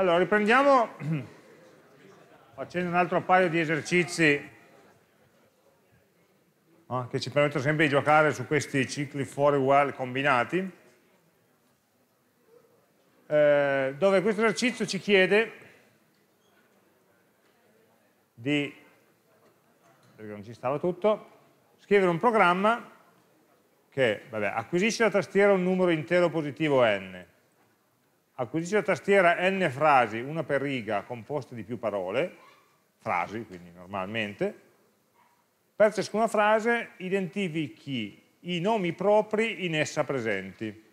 Allora, riprendiamo facendo un altro paio di esercizi no? che ci permettono sempre di giocare su questi cicli fuori uguali combinati, eh, dove questo esercizio ci chiede di, perché non ci stava tutto, scrivere un programma che vabbè, acquisisce la tastiera un numero intero positivo n, Acquisisce la tastiera n frasi, una per riga, composte di più parole, frasi, quindi normalmente. Per ciascuna frase identifichi i nomi propri in essa presenti.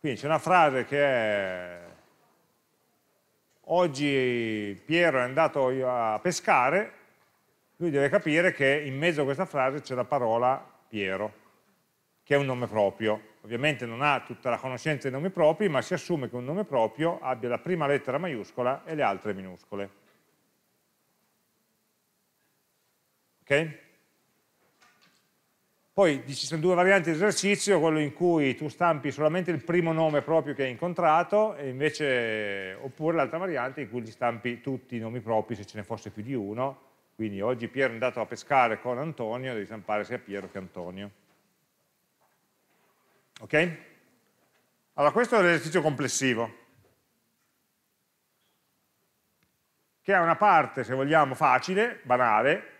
Quindi c'è una frase che è oggi Piero è andato a pescare, lui deve capire che in mezzo a questa frase c'è la parola Piero, che è un nome proprio ovviamente non ha tutta la conoscenza dei nomi propri, ma si assume che un nome proprio abbia la prima lettera maiuscola e le altre minuscole. Ok? Poi ci sono due varianti di esercizio, quello in cui tu stampi solamente il primo nome proprio che hai incontrato, invece, oppure l'altra variante in cui gli stampi tutti i nomi propri se ce ne fosse più di uno. Quindi oggi Piero è andato a pescare con Antonio, devi stampare sia Piero che Antonio. Ok? Allora, questo è l'esercizio complessivo, che ha una parte, se vogliamo, facile, banale,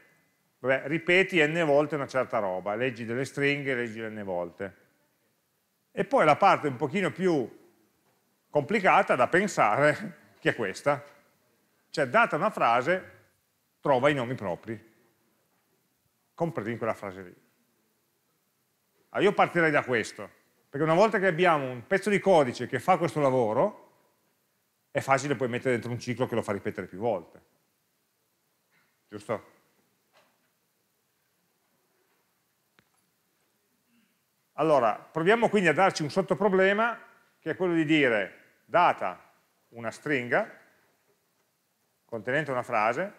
Vabbè, ripeti n volte una certa roba, leggi delle stringhe, leggi n volte. E poi la parte un pochino più complicata da pensare, che è questa. Cioè, data una frase, trova i nomi propri, compresi in quella frase lì. Allora, ah, io partirei da questo. Perché una volta che abbiamo un pezzo di codice che fa questo lavoro, è facile poi mettere dentro un ciclo che lo fa ripetere più volte. Giusto? Allora, proviamo quindi a darci un sottoproblema che è quello di dire data una stringa contenente una frase,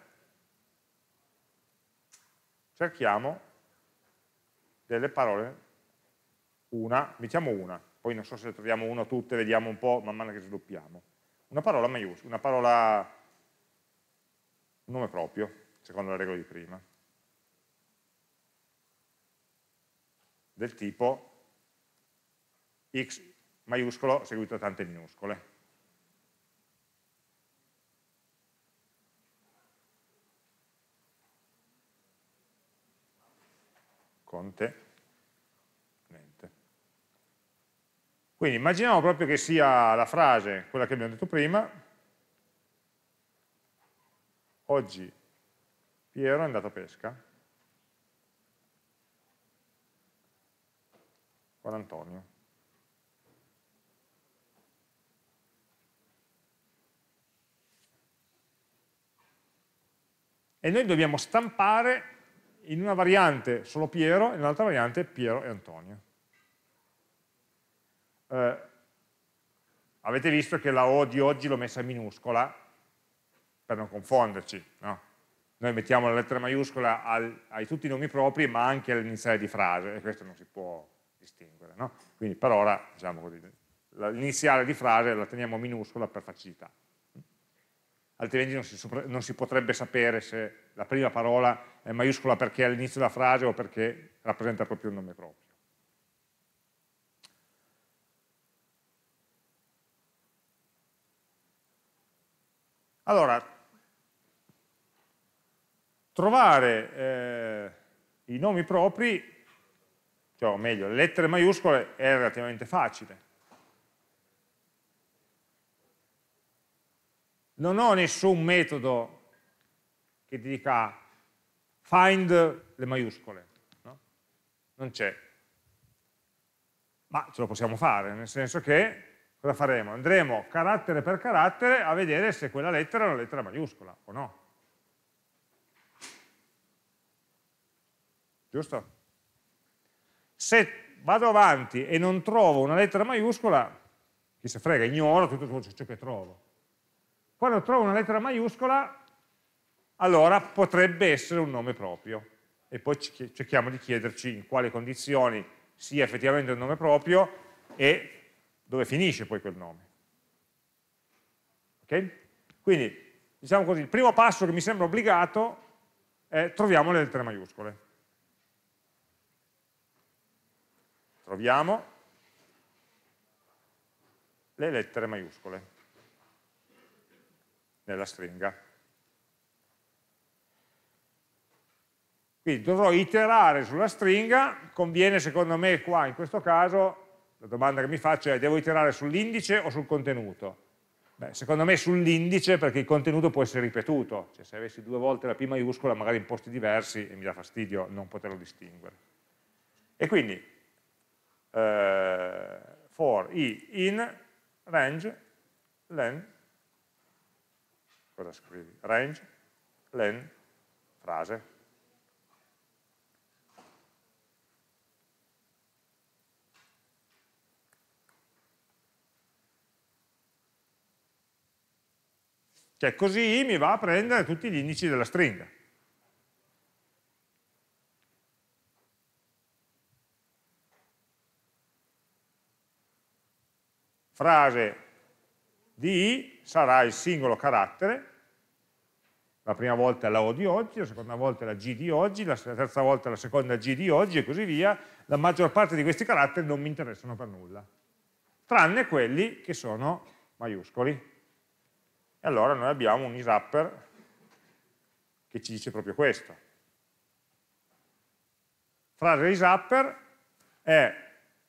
cerchiamo delle parole una, diciamo una, poi non so se troviamo una o tutte, vediamo un po' man mano che sviluppiamo. Una parola maiuscola, una parola, nome proprio, secondo le regole di prima, del tipo x maiuscolo seguito da tante minuscole. Conte. Quindi immaginiamo proprio che sia la frase, quella che abbiamo detto prima, oggi Piero è andato a pesca con Antonio. E noi dobbiamo stampare in una variante solo Piero e in un'altra variante Piero e Antonio eh, avete visto che la O di oggi l'ho messa in minuscola per non confonderci, no? Noi mettiamo la lettera maiuscola al, ai tutti i nomi propri, ma anche all'iniziale di frase, e questo non si può distinguere, no? Quindi per ora, diciamo così, l'iniziale di frase la teniamo minuscola per facilità. Altrimenti non si, non si potrebbe sapere se la prima parola è maiuscola perché è all'inizio della frase o perché rappresenta proprio il nome proprio. Allora, trovare eh, i nomi propri, cioè, o meglio, le lettere maiuscole è relativamente facile. Non ho nessun metodo che ti dica find le maiuscole, no? non c'è. Ma ce lo possiamo fare, nel senso che cosa faremo? Andremo carattere per carattere a vedere se quella lettera è una lettera maiuscola o no. Giusto? Se vado avanti e non trovo una lettera maiuscola, chi se frega, ignoro tutto ciò che trovo. Quando trovo una lettera maiuscola, allora potrebbe essere un nome proprio. E poi cerchiamo di chiederci in quali condizioni sia effettivamente un nome proprio e dove finisce poi quel nome. Okay? Quindi, diciamo così, il primo passo che mi sembra obbligato è troviamo le lettere maiuscole. Troviamo le lettere maiuscole nella stringa. Quindi dovrò iterare sulla stringa, conviene secondo me qua in questo caso la domanda che mi faccio è devo iterare sull'indice o sul contenuto? Beh, secondo me sull'indice perché il contenuto può essere ripetuto, cioè se avessi due volte la P maiuscola magari in posti diversi e mi dà fastidio non poterlo distinguere. E quindi eh, for i in range len cosa scrivi? range len frase Cioè così mi va a prendere tutti gli indici della stringa. Frase di I sarà il singolo carattere, la prima volta è la O di oggi, la seconda volta è la G di oggi, la terza volta è la seconda G di oggi e così via, la maggior parte di questi caratteri non mi interessano per nulla, tranne quelli che sono maiuscoli. E allora noi abbiamo un isWrapper che ci dice proprio questo. Frase isWrapper è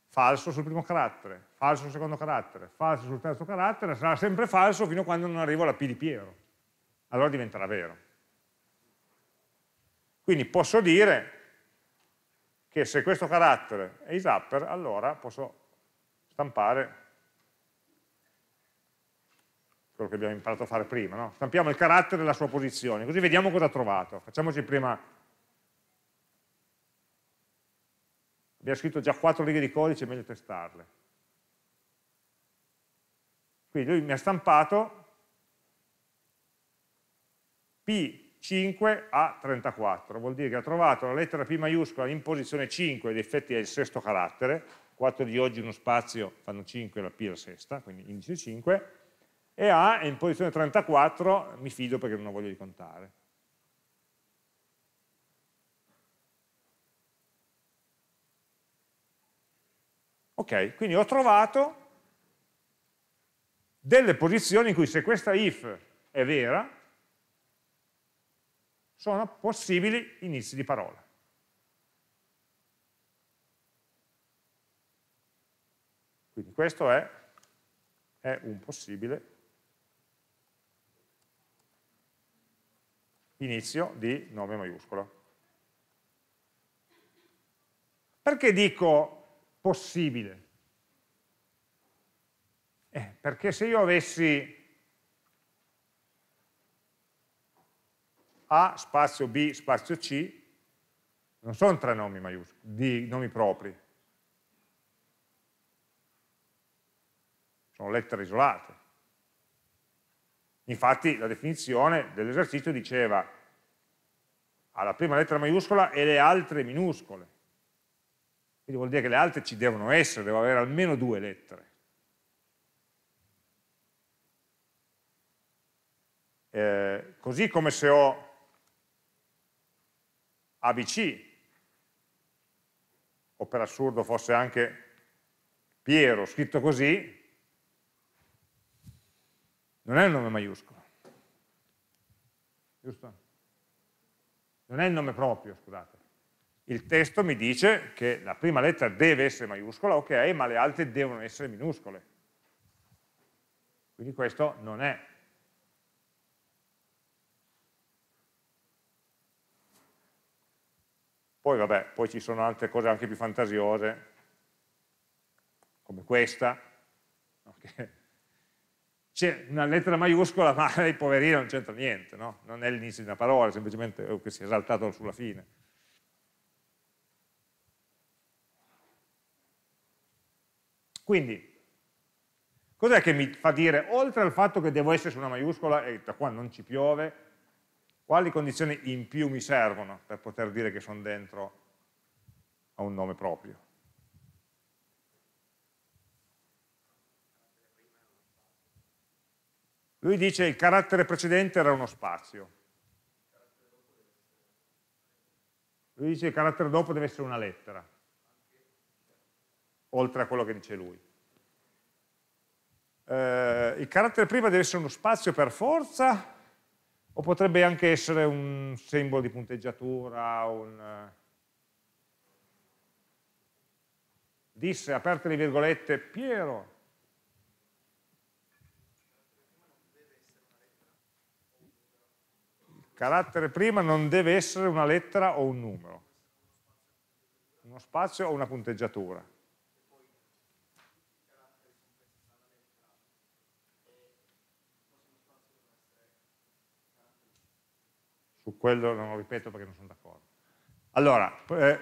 falso sul primo carattere, falso sul secondo carattere, falso sul terzo carattere, sarà sempre falso fino a quando non arrivo alla P di Piero. Allora diventerà vero. Quindi posso dire che se questo carattere è isapper, allora posso stampare quello che abbiamo imparato a fare prima, no? stampiamo il carattere e la sua posizione, così vediamo cosa ha trovato. Facciamoci prima... Abbiamo scritto già quattro righe di codice, è meglio testarle. Quindi lui mi ha stampato P5 a 34, vuol dire che ha trovato la lettera P maiuscola in posizione 5, ed effetti è il sesto carattere, 4 di oggi uno spazio fanno 5, la P è la sesta, quindi indice 5, e A è in posizione 34, mi fido perché non ho voglia di contare. Ok, quindi ho trovato delle posizioni in cui se questa if è vera, sono possibili inizi di parola. Quindi questo è, è un possibile inizio di nome maiuscolo. Perché dico possibile? Eh, perché se io avessi A spazio B spazio C, non sono tre nomi maiuscoli, di nomi propri, sono lettere isolate. Infatti la definizione dell'esercizio diceva alla prima lettera maiuscola e le altre minuscole. Quindi vuol dire che le altre ci devono essere, devono avere almeno due lettere. Eh, così come se ho ABC, o per assurdo fosse anche Piero, scritto così, non è un nome maiuscolo. Giusto? non è il nome proprio, scusate. Il testo mi dice che la prima lettera deve essere maiuscola, ok, ma le altre devono essere minuscole. Quindi questo non è. Poi vabbè, poi ci sono altre cose anche più fantasiose, come questa, okay c'è cioè, una lettera maiuscola, ma lei poverino non c'entra niente, no? non è l'inizio di una parola, semplicemente oh, che si è esaltato sulla fine. Quindi, cos'è che mi fa dire, oltre al fatto che devo essere su una maiuscola e da qua non ci piove, quali condizioni in più mi servono per poter dire che sono dentro a un nome proprio? Lui dice il carattere precedente era uno spazio. Lui dice il carattere dopo deve essere una lettera, oltre a quello che dice lui. Eh, il carattere prima deve essere uno spazio per forza o potrebbe anche essere un simbolo di punteggiatura, un... Eh, disse, aperte le virgolette, Piero, Carattere prima non deve essere una lettera o un numero, uno spazio o una punteggiatura. Su quello non lo ripeto perché non sono d'accordo. Allora, eh,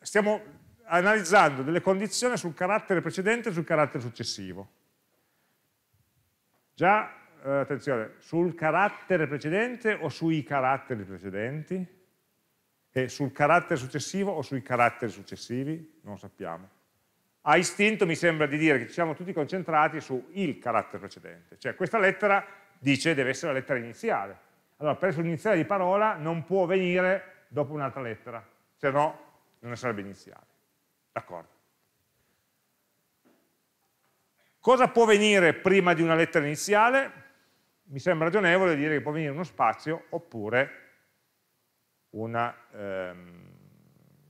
stiamo analizzando delle condizioni sul carattere precedente e sul carattere successivo. Già eh, attenzione, sul carattere precedente o sui caratteri precedenti? E sul carattere successivo o sui caratteri successivi? Non sappiamo. A istinto mi sembra di dire che ci siamo tutti concentrati su il carattere precedente, cioè questa lettera dice deve essere la lettera iniziale. Allora presso l'iniziale di parola non può venire dopo un'altra lettera, se no non sarebbe iniziale. D'accordo. Cosa può venire prima di una lettera iniziale? mi sembra ragionevole dire che può venire uno spazio oppure una, ehm,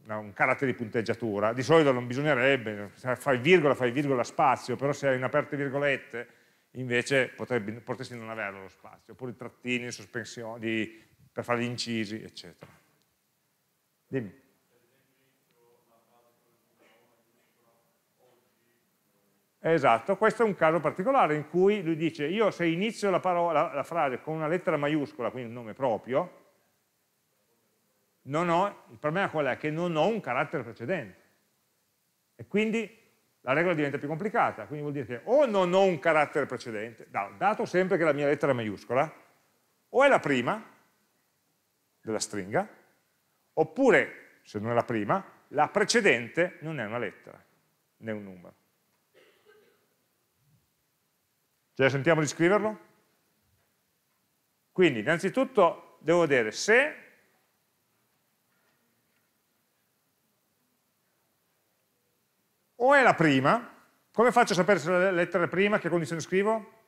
un carattere di punteggiatura. Di solito non bisognerebbe, fai virgola, fai virgola spazio, però se hai in aperte virgolette invece potrebbe, potresti non averlo lo spazio, oppure i trattini, sospensioni, per fare gli incisi, eccetera. Dimmi. Esatto, questo è un caso particolare in cui lui dice io se inizio la, parola, la frase con una lettera maiuscola, quindi un nome proprio, ho, il problema qual è? Che non ho un carattere precedente. E quindi la regola diventa più complicata, quindi vuol dire che o non ho un carattere precedente, dato sempre che la mia lettera è maiuscola, o è la prima della stringa, oppure, se non è la prima, la precedente non è una lettera, né un numero. Ce la sentiamo di scriverlo? Quindi, innanzitutto, devo vedere se o è la prima, come faccio a sapere se la lettera è prima, che condizione scrivo?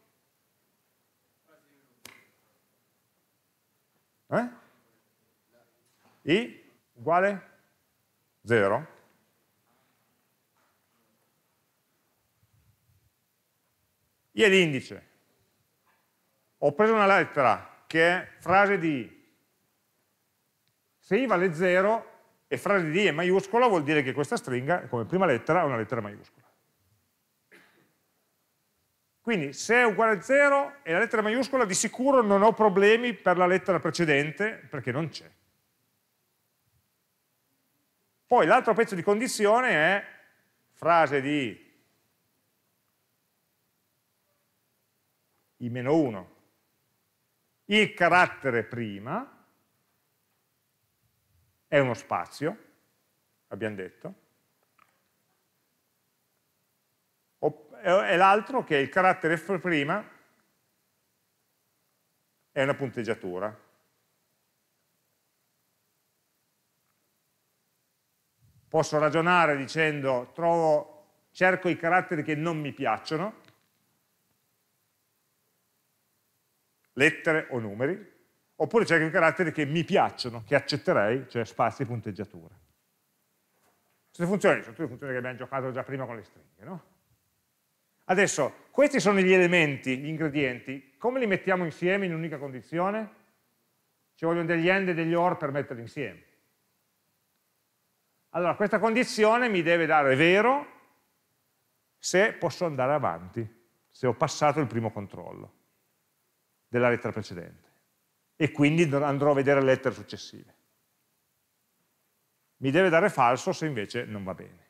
Eh? I uguale 0 I è l'indice. Ho preso una lettera che è frase di I. Se I vale 0 e frase di I è maiuscola, vuol dire che questa stringa, come prima lettera, è una lettera maiuscola. Quindi se è uguale a 0 e la lettera maiuscola, di sicuro non ho problemi per la lettera precedente, perché non c'è. Poi l'altro pezzo di condizione è frase di i meno 1, il carattere prima è uno spazio, abbiamo detto, e l'altro che il carattere prima è una punteggiatura. Posso ragionare dicendo trovo, cerco i caratteri che non mi piacciono, lettere o numeri, oppure cerco i caratteri che mi piacciono, che accetterei, cioè spazi e punteggiatura. Queste funzioni sono tutte funzioni che abbiamo giocato già prima con le stringhe, no? Adesso, questi sono gli elementi, gli ingredienti, come li mettiamo insieme in un'unica condizione? Ci vogliono degli end e degli OR per metterli insieme. Allora, questa condizione mi deve dare vero se posso andare avanti, se ho passato il primo controllo della lettera precedente e quindi andrò a vedere le lettere successive. Mi deve dare falso se invece non va bene.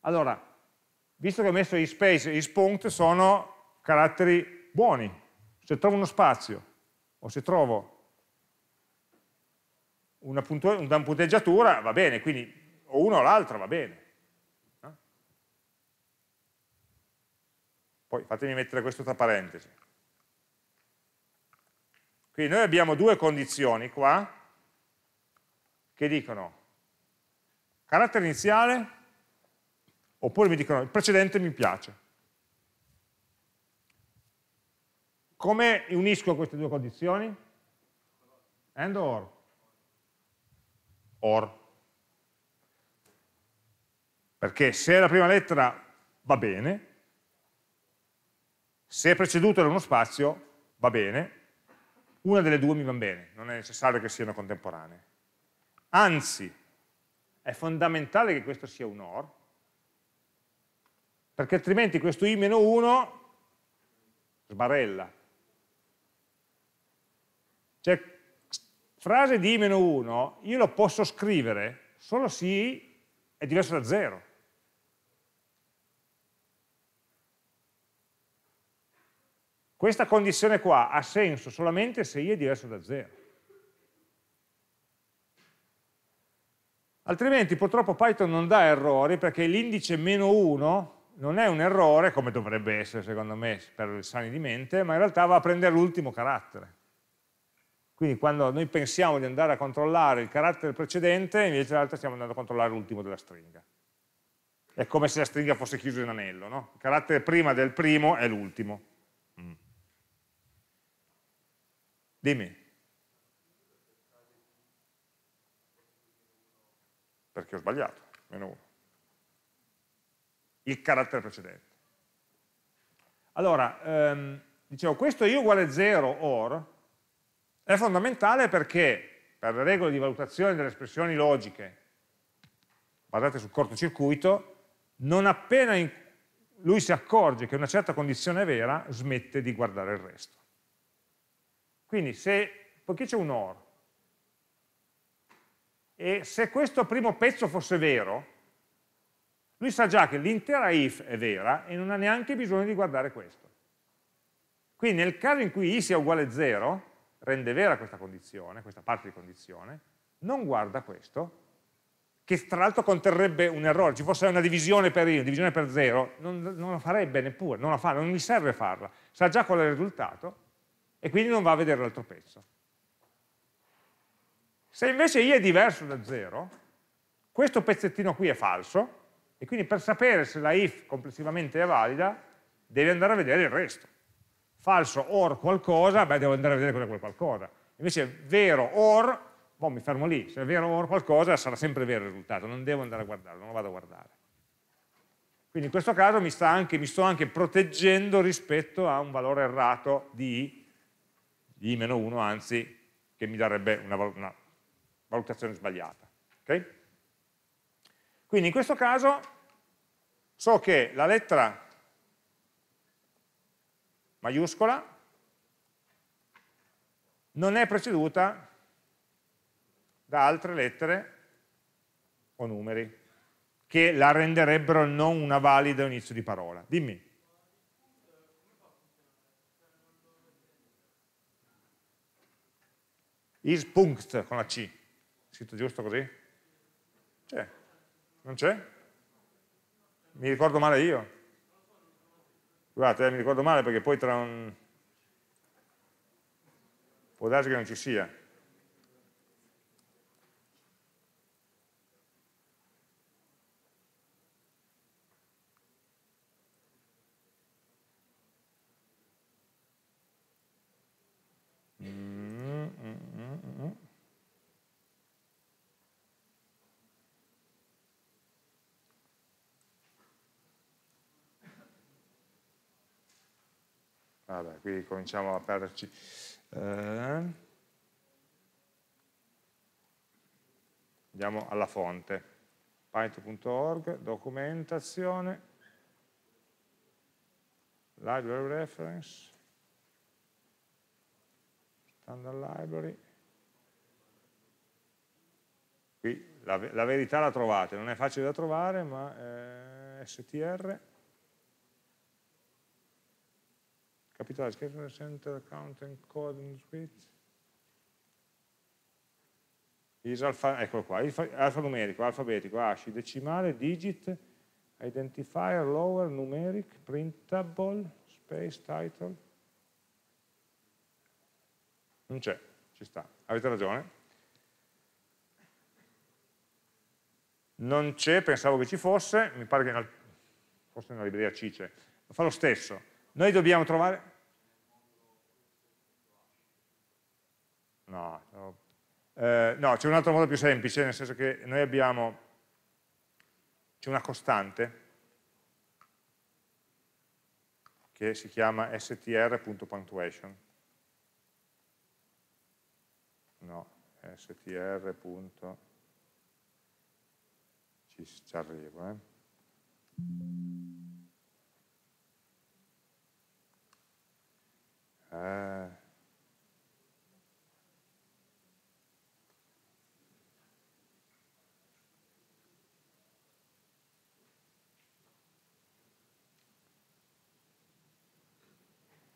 Allora, visto che ho messo gli space e gli spunt sono caratteri buoni, se trovo uno spazio o se trovo una, una punteggiatura va bene, quindi o uno o l'altro va bene. Eh? Poi fatemi mettere questo tra parentesi. Quindi noi abbiamo due condizioni qua che dicono carattere iniziale oppure mi dicono il precedente mi piace. Come unisco queste due condizioni? And or. Or. Perché se la prima lettera va bene, se è preceduto da uno spazio va bene, una delle due mi va bene, non è necessario che siano contemporanee. Anzi, è fondamentale che questo sia un OR, perché altrimenti questo i-1 sbarella. Cioè, frase di i-1 io lo posso scrivere solo se i è diverso da 0 Questa condizione qua ha senso solamente se i è diverso da 0. Altrimenti purtroppo Python non dà errori perché l'indice meno 1 non è un errore, come dovrebbe essere secondo me per i sani di mente, ma in realtà va a prendere l'ultimo carattere. Quindi quando noi pensiamo di andare a controllare il carattere precedente, invece in realtà stiamo andando a controllare l'ultimo della stringa. È come se la stringa fosse chiusa in anello, no? Il carattere prima del primo è l'ultimo. Dimmi. Perché ho sbagliato, meno 1. Il carattere precedente. Allora, ehm, dicevo, questo i uguale 0 or è fondamentale perché per le regole di valutazione delle espressioni logiche basate sul cortocircuito, non appena lui si accorge che una certa condizione è vera, smette di guardare il resto. Quindi se, poiché c'è un OR, e se questo primo pezzo fosse vero, lui sa già che l'intera if è vera e non ha neanche bisogno di guardare questo. Quindi nel caso in cui i sia uguale a 0, rende vera questa condizione, questa parte di condizione, non guarda questo, che tra l'altro conterrebbe un errore, ci fosse una divisione per i, una divisione per 0, non, non la farebbe neppure, non la fa, non mi serve farla, sa già qual è il risultato, e quindi non va a vedere l'altro pezzo. Se invece i è diverso da 0, questo pezzettino qui è falso e quindi per sapere se la if complessivamente è valida devi andare a vedere il resto. Falso or qualcosa, beh devo andare a vedere quello cos'è quel qualcosa. Invece vero or, boh, mi fermo lì, se è vero or qualcosa sarà sempre vero il risultato, non devo andare a guardarlo, non lo vado a guardare. Quindi in questo caso mi, anche, mi sto anche proteggendo rispetto a un valore errato di i i 1 anzi che mi darebbe una, una valutazione sbagliata. Okay? Quindi in questo caso so che la lettera maiuscola non è preceduta da altre lettere o numeri che la renderebbero non una valida inizio di parola. Dimmi. Ispunct con la C. Scritto giusto così? C'è. Non c'è? Mi ricordo male io? Scusate, eh, mi ricordo male perché poi tra un... Può darsi che non ci sia. qui cominciamo a perderci. Eh, andiamo alla fonte, python.org, documentazione, library reference, standard library, qui la, la verità la trovate, non è facile da trovare, ma eh, str, Capitale, capital center account and code and switch is alfa, eccolo qua, alfanumerico, alfabetico, asci, decimale, digit, identifier, lower, numeric, printable, space, title. Non c'è, ci sta, avete ragione. Non c'è, pensavo che ci fosse, mi pare che in, forse nella libreria C c'è, ma fa lo stesso. Noi dobbiamo trovare... No, no. Eh, no c'è un altro modo più semplice, nel senso che noi abbiamo... C'è una costante che si chiama str.punctuation. No, str. Ci, ci arrivo, eh. Ah.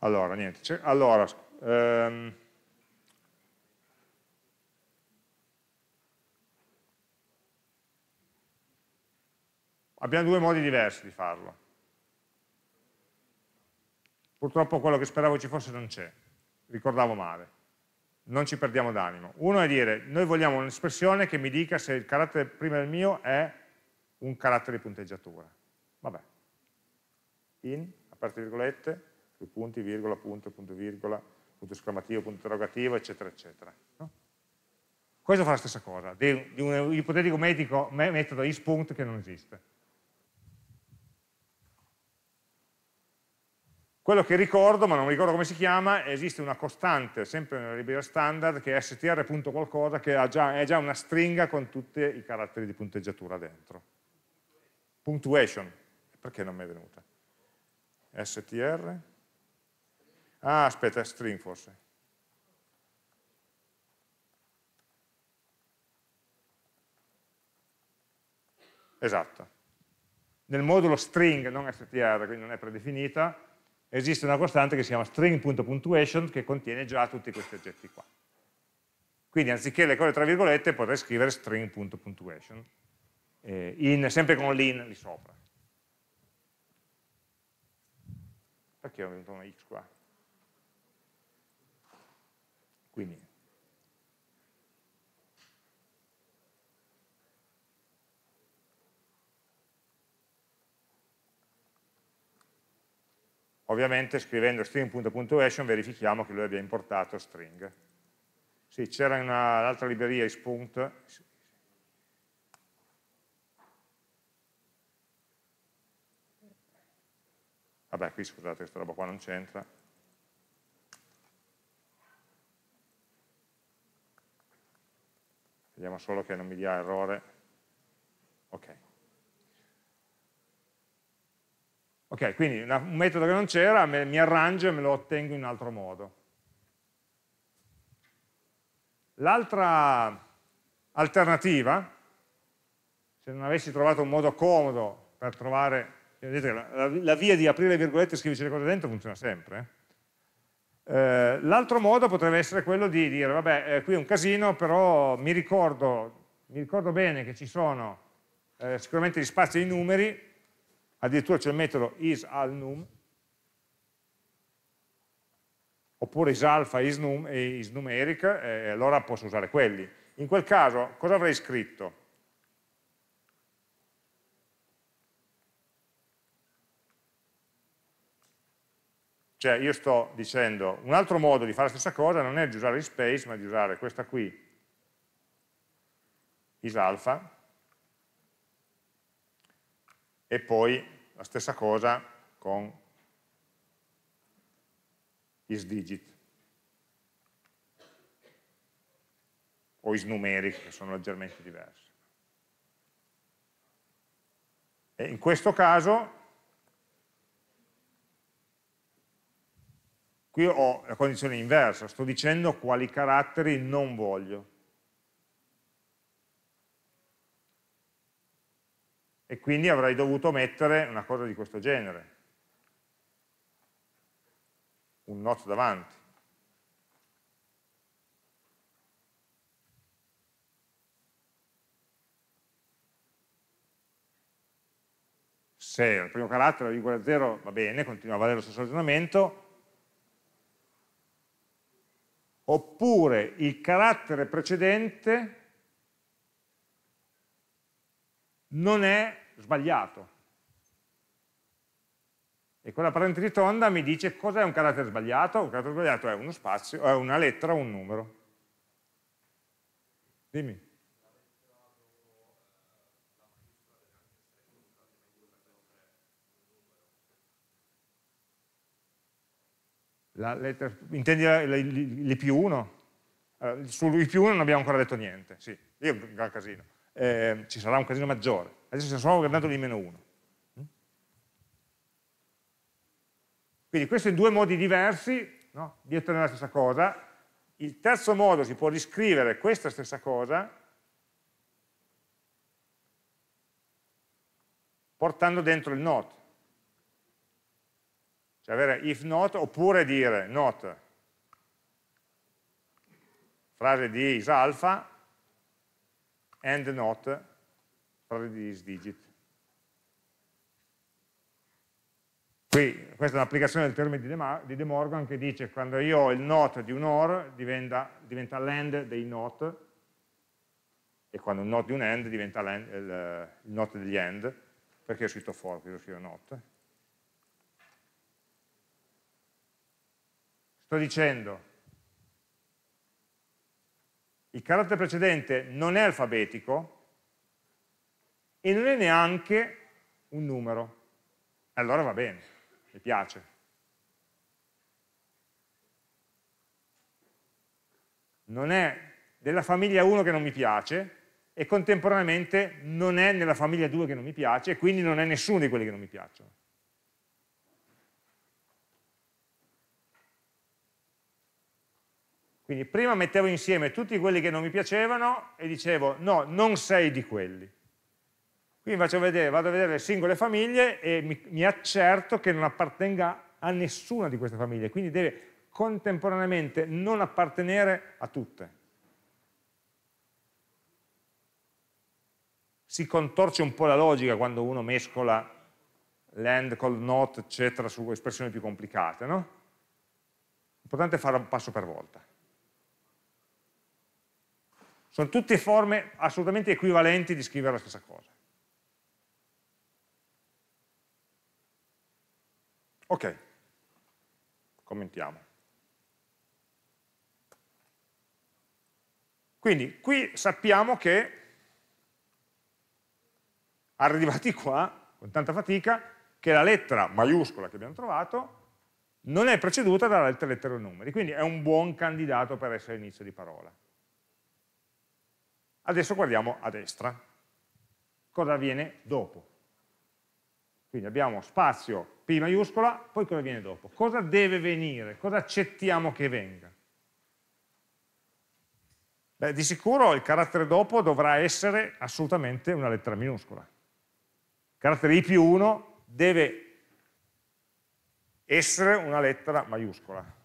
Allora, niente. Allora, ehm, abbiamo due modi diversi di farlo. Purtroppo quello che speravo ci fosse non c'è, ricordavo male. Non ci perdiamo d'animo. Uno è dire, noi vogliamo un'espressione che mi dica se il carattere prima del mio è un carattere di punteggiatura. Vabbè. In, aperte virgolette, due punti, virgola, punto, punto virgola, punto esclamativo, punto interrogativo, eccetera, eccetera. No? Questo fa la stessa cosa, di, un ipotetico medico, metodo isPunt che non esiste. Quello che ricordo, ma non ricordo come si chiama, esiste una costante, sempre nella libreria standard, che è str.qualcosa, che già, è già una stringa con tutti i caratteri di punteggiatura dentro. Punctuation. Perché non mi è venuta? str. Ah, aspetta, è string forse. Esatto. Nel modulo string, non str, quindi non è predefinita, esiste una costante che si chiama string.punctuation che contiene già tutti questi oggetti qua. Quindi anziché le cose tra virgolette potrei scrivere string.punctuation, eh, sempre con l'in lì sopra. Perché ho avuto una x qua? Quindi Ovviamente scrivendo string.action verifichiamo che lui abbia importato string. Sì, c'era un'altra libreria, ispunt, Vabbè, qui scusate, questa roba qua non c'entra. Vediamo solo che non mi dia errore. Ok. Ok, quindi una, un metodo che non c'era, mi arrangio e me lo ottengo in un altro modo. L'altra alternativa, se non avessi trovato un modo comodo per trovare, cioè, vedete, la, la via di aprire virgolette e scriverci le cose dentro funziona sempre. Eh. eh, L'altro modo potrebbe essere quello di dire, vabbè, eh, qui è un casino, però mi ricordo, mi ricordo bene che ci sono eh, sicuramente gli spazi e i numeri, addirittura c'è il metodo isAlNum, oppure isalfa, isnum e isnumeric, e allora posso usare quelli. In quel caso cosa avrei scritto? Cioè io sto dicendo un altro modo di fare la stessa cosa non è di usare gli ma di usare questa qui, isalfa, e poi la stessa cosa con isDigit o isNumeric che sono leggermente diversi. E in questo caso qui ho la condizione inversa, sto dicendo quali caratteri non voglio. e quindi avrei dovuto mettere una cosa di questo genere, un not davanti. Se il primo carattere è uguale a 0 va bene, continua a valere lo stesso ragionamento, oppure il carattere precedente non è sbagliato. E quella parentesi tonda mi dice cos'è un carattere sbagliato. Un carattere sbagliato è uno spazio, è una lettera o un numero. Dimmi. La lettera, intendi l'IP1? Eh, Sull'IP1 non abbiamo ancora detto niente, sì, io un gran casino eh, ci sarà un casino maggiore. Adesso stiamo solo guardando di meno 1. Mm? Quindi questi sono due modi diversi no? di ottenere la stessa cosa. Il terzo modo si può riscrivere questa stessa cosa portando dentro il not. Cioè avere if not oppure dire not, frase di is alfa, and not frase di digit. Qui, questa è un'applicazione del termine di De Morgan che dice che quando io ho il not di un or diventa, diventa l'end dei not e quando un not di un end diventa end, eh, il, il not degli end perché ho scritto for, qui ho scritto not. Sto dicendo il carattere precedente non è alfabetico e non è neanche un numero. Allora va bene, mi piace. Non è della famiglia 1 che non mi piace e contemporaneamente non è nella famiglia 2 che non mi piace e quindi non è nessuno di quelli che non mi piacciono. Quindi prima mettevo insieme tutti quelli che non mi piacevano e dicevo no, non sei di quelli. Quindi vedere, vado a vedere le singole famiglie e mi, mi accerto che non appartenga a nessuna di queste famiglie, quindi deve contemporaneamente non appartenere a tutte. Si contorce un po' la logica quando uno mescola land col not, eccetera, su espressioni più complicate, no? L'importante è fare un passo per volta. Sono tutte forme assolutamente equivalenti di scrivere la stessa cosa. Ok, commentiamo. Quindi qui sappiamo che arrivati qua, con tanta fatica, che la lettera maiuscola che abbiamo trovato non è preceduta dalla lettera, lettera o numeri, quindi è un buon candidato per essere inizio di parola. Adesso guardiamo a destra. Cosa avviene dopo? Quindi abbiamo spazio P maiuscola, poi cosa viene dopo? Cosa deve venire? Cosa accettiamo che venga? Beh, di sicuro il carattere dopo dovrà essere assolutamente una lettera minuscola. Il carattere I più 1 deve essere una lettera maiuscola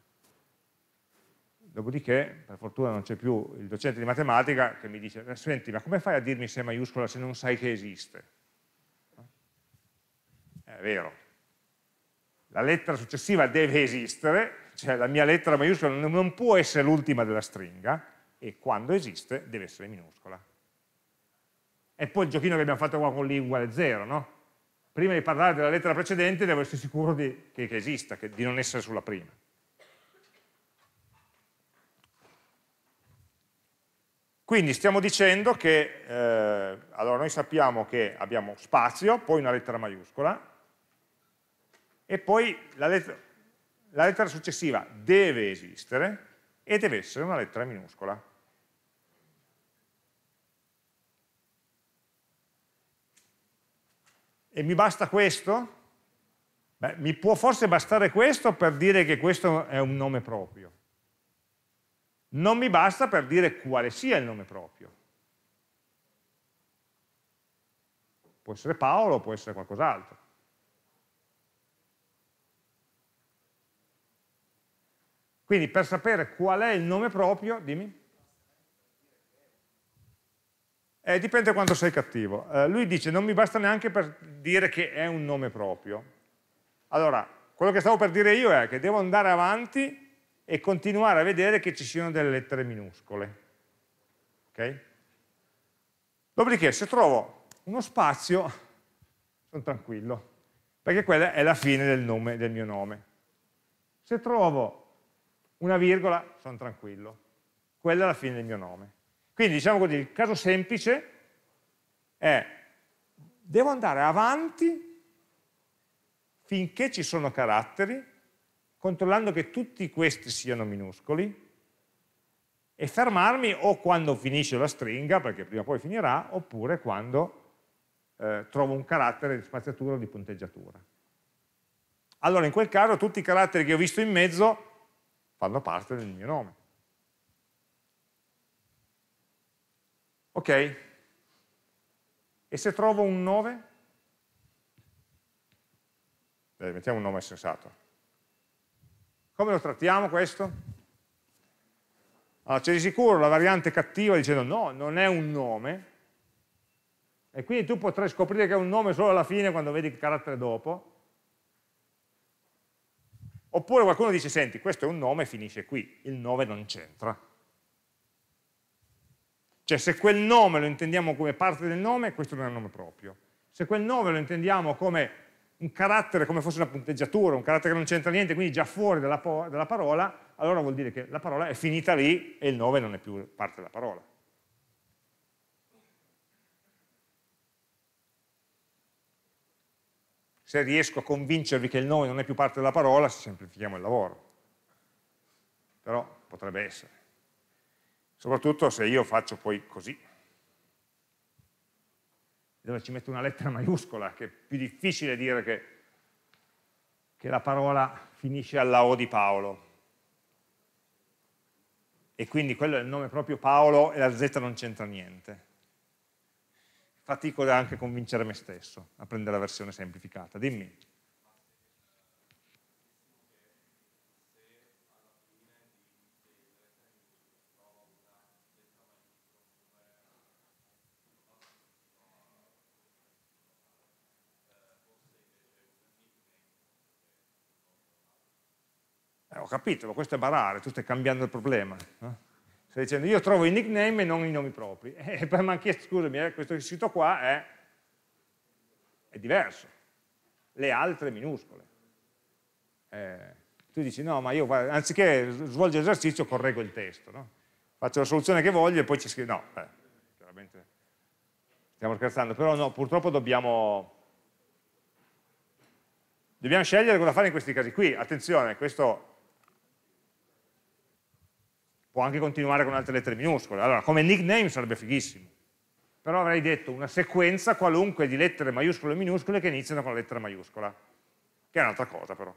dopodiché per fortuna non c'è più il docente di matematica che mi dice eh, senti ma come fai a dirmi se è maiuscola se non sai che esiste? Eh, è vero, la lettera successiva deve esistere, cioè la mia lettera maiuscola non può essere l'ultima della stringa e quando esiste deve essere minuscola. E poi il giochino che abbiamo fatto qua con l'i uguale 0, no? Prima di parlare della lettera precedente devo essere sicuro di, che, che esista, che, di non essere sulla prima. Quindi stiamo dicendo che, eh, allora noi sappiamo che abbiamo spazio, poi una lettera maiuscola, e poi la lettera, la lettera successiva deve esistere e deve essere una lettera minuscola. E mi basta questo? Beh, mi può forse bastare questo per dire che questo è un nome proprio non mi basta per dire quale sia il nome proprio. Può essere Paolo, può essere qualcos'altro. Quindi per sapere qual è il nome proprio, dimmi. Eh, dipende da quanto sei cattivo. Eh, lui dice non mi basta neanche per dire che è un nome proprio. Allora, quello che stavo per dire io è che devo andare avanti e continuare a vedere che ci siano delle lettere minuscole. Okay? Dopodiché se trovo uno spazio sono tranquillo, perché quella è la fine del, nome, del mio nome. Se trovo una virgola sono tranquillo, quella è la fine del mio nome. Quindi diciamo così, il caso semplice è devo andare avanti finché ci sono caratteri controllando che tutti questi siano minuscoli e fermarmi o quando finisce la stringa, perché prima o poi finirà, oppure quando eh, trovo un carattere di spaziatura o di punteggiatura. Allora in quel caso tutti i caratteri che ho visto in mezzo fanno parte del mio nome. Ok? E se trovo un 9? Dai, eh, mettiamo un nome sensato. Come lo trattiamo questo? Allora, c'è di sicuro la variante cattiva dicendo no, non è un nome, e quindi tu potrai scoprire che è un nome solo alla fine quando vedi il carattere dopo, oppure qualcuno dice, senti, questo è un nome e finisce qui, il nome non c'entra. Cioè se quel nome lo intendiamo come parte del nome, questo non è un nome proprio. Se quel nome lo intendiamo come un carattere come fosse una punteggiatura, un carattere che non c'entra niente, quindi già fuori dalla, dalla parola, allora vuol dire che la parola è finita lì e il 9 non è più parte della parola. se riesco a convincervi che il nome non è più parte della parola, semplifichiamo il lavoro. Però potrebbe essere. Soprattutto se io faccio poi così dove ci metto una lettera maiuscola, che è più difficile dire che, che la parola finisce alla O di Paolo. E quindi quello è il nome proprio Paolo e la Z non c'entra niente. Fatico da anche convincere me stesso a prendere la versione semplificata. Dimmi. capito, ma questo è barare, tu stai cambiando il problema. No? Eh? Stai dicendo io trovo i nickname e non i nomi propri. E poi mi hanno chiesto, scusami, eh, questo sito qua è, è, diverso, le altre minuscole. Eh, tu dici no, ma io anziché svolgere l'esercizio correggo il testo, no? faccio la soluzione che voglio e poi ci scrivo, no, beh, chiaramente stiamo scherzando, però no, purtroppo dobbiamo, dobbiamo scegliere cosa fare in questi casi qui, attenzione, questo può anche continuare con altre lettere minuscole, allora come nickname sarebbe fighissimo, però avrei detto una sequenza qualunque di lettere maiuscole e minuscole che iniziano con la lettera maiuscola, che è un'altra cosa però.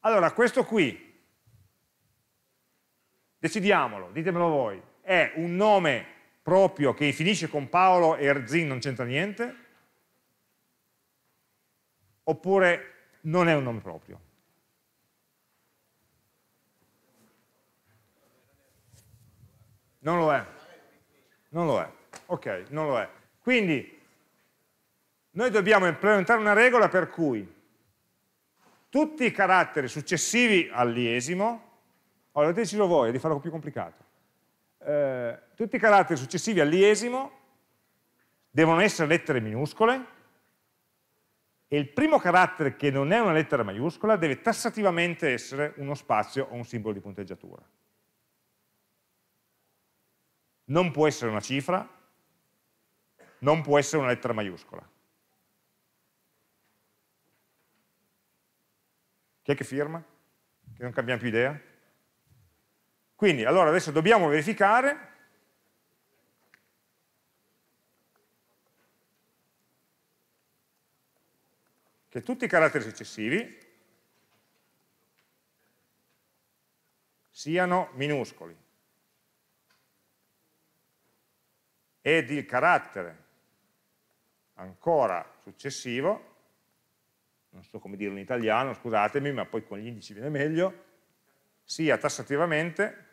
Allora, questo qui, decidiamolo, ditemelo voi, è un nome proprio che finisce con Paolo e Erzin non c'entra niente, oppure non è un nome proprio. Non lo è. Non lo è. Ok, non lo è. Quindi noi dobbiamo implementare una regola per cui tutti i caratteri successivi all'iesimo, allora avete deciso voi di farlo più complicato, eh, tutti i caratteri successivi all'iesimo devono essere lettere minuscole e il primo carattere che non è una lettera maiuscola deve tassativamente essere uno spazio o un simbolo di punteggiatura non può essere una cifra, non può essere una lettera maiuscola. Chi è che firma? Che non cambiamo più idea? Quindi, allora adesso dobbiamo verificare che tutti i caratteri successivi siano minuscoli. ed il carattere ancora successivo, non so come dirlo in italiano, scusatemi, ma poi con gli indici viene meglio, sia tassativamente,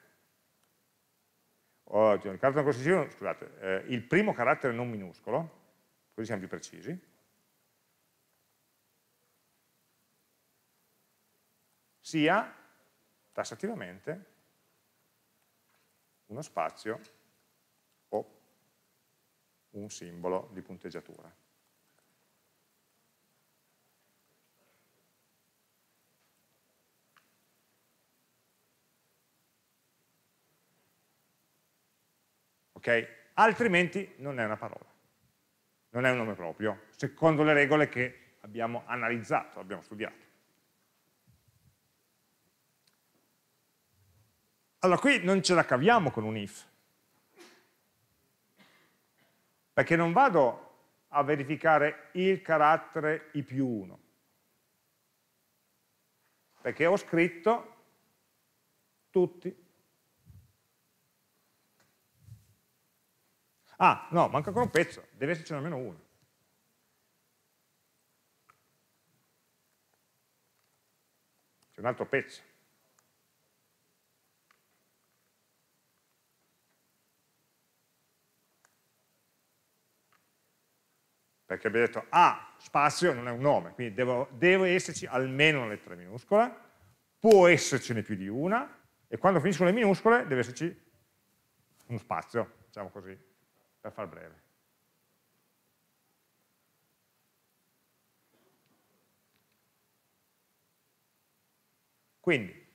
oh, il, successivo, scusate, eh, il primo carattere non minuscolo, così siamo più precisi, sia tassativamente uno spazio un simbolo di punteggiatura. Ok? Altrimenti non è una parola, non è un nome proprio, secondo le regole che abbiamo analizzato, abbiamo studiato. Allora qui non ce la caviamo con un if, perché non vado a verificare il carattere i più 1, perché ho scritto tutti. Ah, no, manca ancora un pezzo, deve esserci almeno uno. C'è un altro pezzo. perché abbiamo detto A ah, spazio non è un nome, quindi devo, deve esserci almeno una lettera minuscola, può essercene più di una, e quando finiscono le minuscole deve esserci uno spazio, diciamo così, per far breve. Quindi,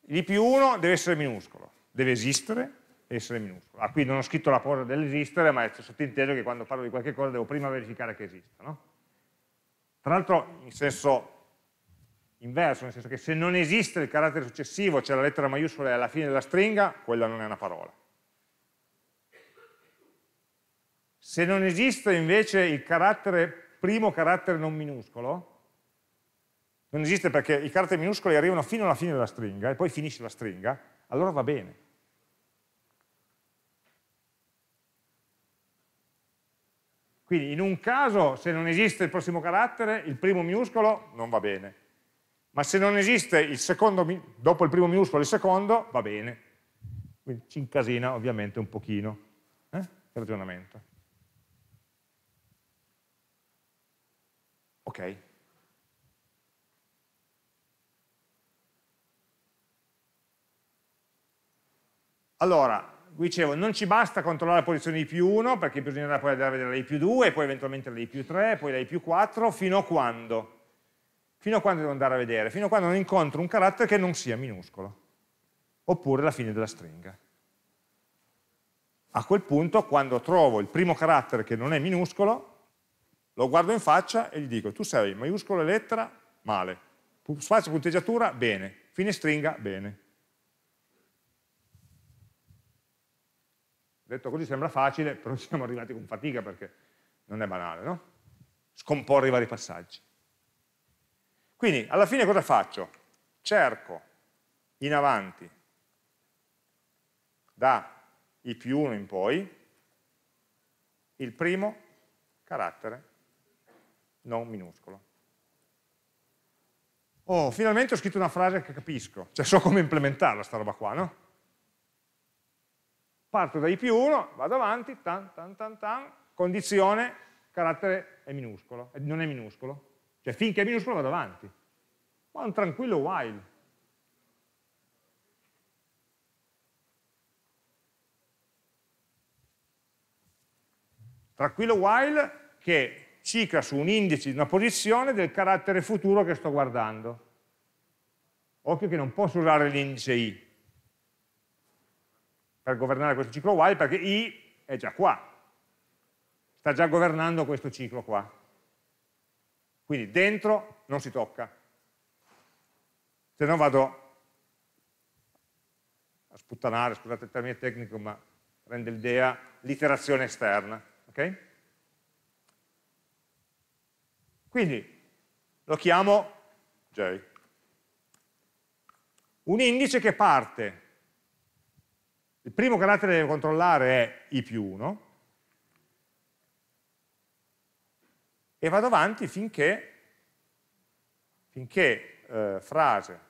di più 1 deve essere minuscolo, deve esistere, essere minuscola. Ah, qui non ho scritto la cosa dell'esistere, ma è sottinteso che quando parlo di qualche cosa devo prima verificare che esista. No? Tra l'altro in senso inverso, nel senso che se non esiste il carattere successivo, c'è cioè la lettera maiuscola è alla fine della stringa, quella non è una parola. Se non esiste invece il carattere, primo carattere non minuscolo, non esiste perché i caratteri minuscoli arrivano fino alla fine della stringa e poi finisce la stringa, allora va bene. Quindi in un caso se non esiste il prossimo carattere, il primo minuscolo non va bene, ma se non esiste il secondo, dopo il primo minuscolo il secondo, va bene. Quindi ci incasina ovviamente un pochino eh? il ragionamento. Ok. Allora, dicevo, non ci basta controllare la posizione di più 1, perché bisognerà poi andare a vedere la più 2, poi eventualmente la più 3, poi la più 4, fino a quando? Fino a quando devo andare a vedere? Fino a quando non incontro un carattere che non sia minuscolo, oppure la fine della stringa. A quel punto, quando trovo il primo carattere che non è minuscolo, lo guardo in faccia e gli dico, tu sei maiuscolo e lettera, male, spazio punteggiatura, bene, fine stringa, bene. Detto così sembra facile, però ci siamo arrivati con fatica perché non è banale, no? Scomporre i vari passaggi. Quindi, alla fine cosa faccio? Cerco in avanti da i più 1 in poi il primo carattere non minuscolo. Oh, finalmente ho scritto una frase che capisco, cioè so come implementarla sta roba qua, no? parto da i più 1, vado avanti, tan, tan, tan, tan, condizione, carattere è minuscolo, eh, non è minuscolo, cioè finché è minuscolo vado avanti, ma un tranquillo while. Tranquillo while che cicla su un indice di una posizione del carattere futuro che sto guardando. Occhio che non posso usare l'indice i, per governare questo ciclo while perché i è già qua, sta già governando questo ciclo qua. Quindi dentro non si tocca, se no vado a sputtanare, scusate il termine tecnico, ma rende l'idea l'iterazione esterna. Okay? Quindi lo chiamo J. Un indice che parte il primo carattere che devo controllare è i più 1 e vado avanti finché, finché eh, frase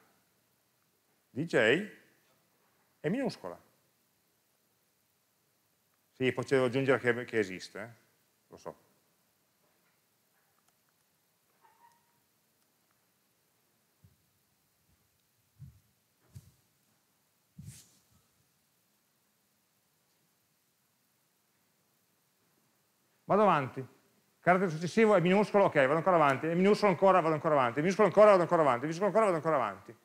dj è minuscola. Sì, poi ci devo aggiungere che, che esiste, eh? lo so. vado avanti. Carattere successivo è minuscolo, ok, vado ancora avanti, è minuscolo ancora, vado ancora avanti, è minuscolo ancora, vado ancora avanti, è minuscolo ancora, vado ancora avanti.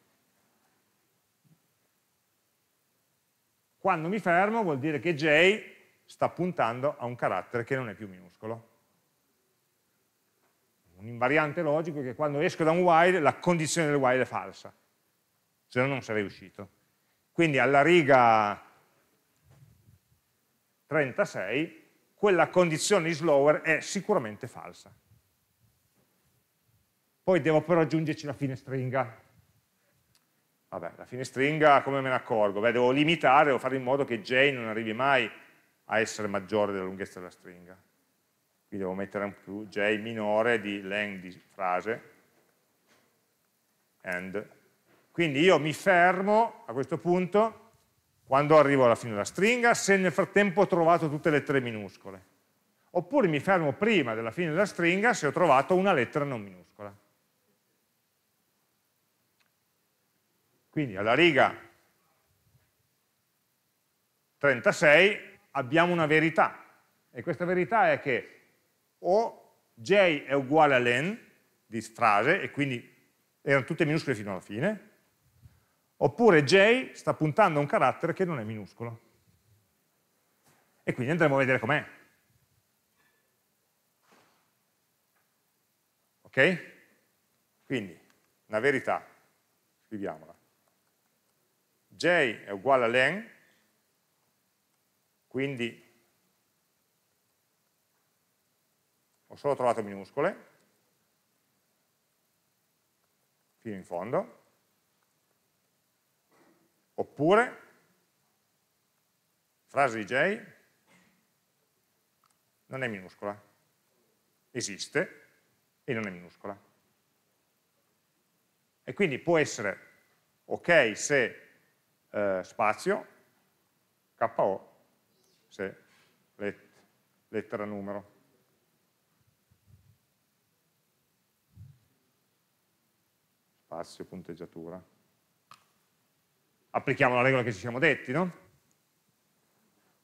Quando mi fermo vuol dire che J sta puntando a un carattere che non è più minuscolo. Un invariante logico è che quando esco da un while la condizione del while è falsa, se no non sarei uscito. Quindi alla riga 36 quella condizione is slower è sicuramente falsa. Poi devo però aggiungerci la fine stringa. Vabbè, la fine stringa come me ne accorgo? Beh, devo limitare, devo fare in modo che j non arrivi mai a essere maggiore della lunghezza della stringa. Qui devo mettere un più j minore di length di frase, and. Quindi io mi fermo a questo punto quando arrivo alla fine della stringa, se nel frattempo ho trovato tutte le lettere minuscole. Oppure mi fermo prima della fine della stringa se ho trovato una lettera non minuscola. Quindi alla riga 36 abbiamo una verità e questa verità è che o j è uguale a len di frase e quindi erano tutte minuscole fino alla fine oppure J sta puntando a un carattere che non è minuscolo. E quindi andremo a vedere com'è. Ok? Quindi, una verità, scriviamola. J è uguale a len, quindi ho solo trovato minuscole, fino in fondo, Oppure, frase di J non è minuscola, esiste e non è minuscola. E quindi può essere ok se eh, spazio, KO se let, lettera numero. Spazio punteggiatura applichiamo la regola che ci siamo detti, no?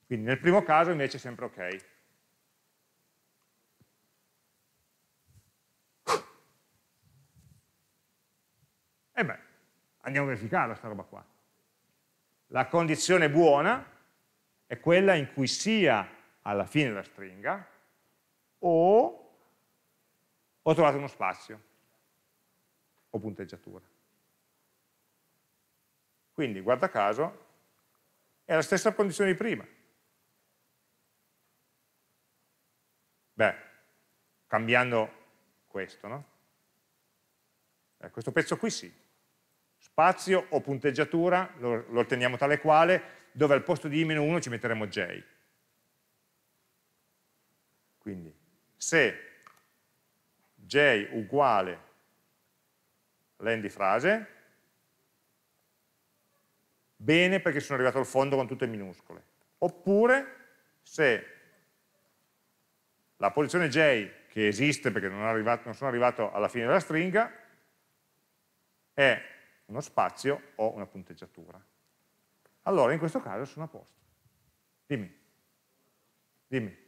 Quindi nel primo caso invece è sempre ok. E eh beh, andiamo a verificare questa roba qua. La condizione buona è quella in cui sia alla fine della stringa o ho trovato uno spazio o punteggiatura. Quindi, guarda caso, è la stessa condizione di prima. Beh, cambiando questo, no? Eh, questo pezzo qui sì. Spazio o punteggiatura lo, lo teniamo tale quale, dove al posto di i-1 ci metteremo j. Quindi se j uguale l'end di frase, bene perché sono arrivato al fondo con tutte minuscole. Oppure se la posizione j, che esiste perché non, arrivato, non sono arrivato alla fine della stringa, è uno spazio o una punteggiatura. Allora in questo caso sono a posto. Dimmi. Dimmi.